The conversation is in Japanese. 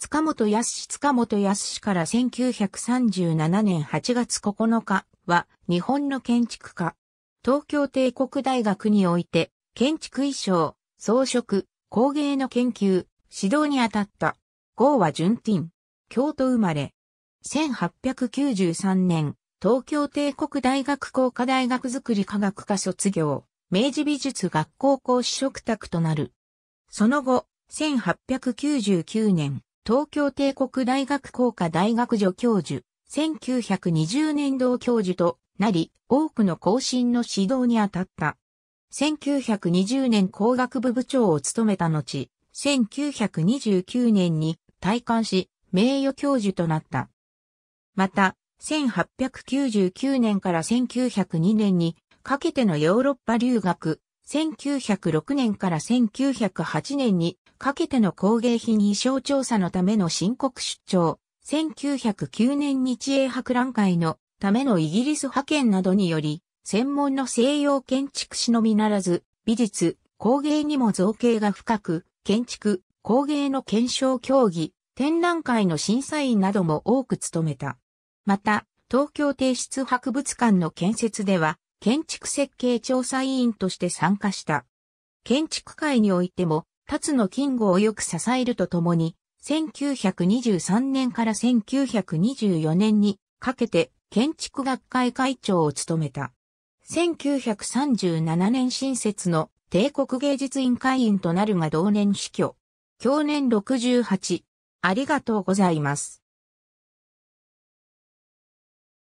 塚本康塚本康から1937年8月9日は日本の建築家。東京帝国大学において建築衣装、装飾、工芸の研究、指導にあたった。号は順天。京都生まれ。1893年、東京帝国大学工科大学づくり科学科卒業。明治美術学校講師職宅となる。その後、1899年、東京帝国大学工科大学助教授、1920年度教授となり、多くの更新の指導に当たった。1920年工学部部長を務めた後、1929年に退官し、名誉教授となった。また、1899年から1902年にかけてのヨーロッパ留学、1906年から1908年にかけての工芸品衣装調査のための申告出張、1909年日英博覧会のためのイギリス派遣などにより、専門の西洋建築士のみならず、美術、工芸にも造形が深く、建築、工芸の検証協議、展覧会の審査員なども多く務めた。また、東京帝室博物館の建設では、建築設計調査委員として参加した。建築界においても、辰野金吾をよく支えるとともに、1923年から1924年にかけて建築学会会長を務めた。1937年新設の帝国芸術院会員となるが同年死去。去年68。ありがとうございます。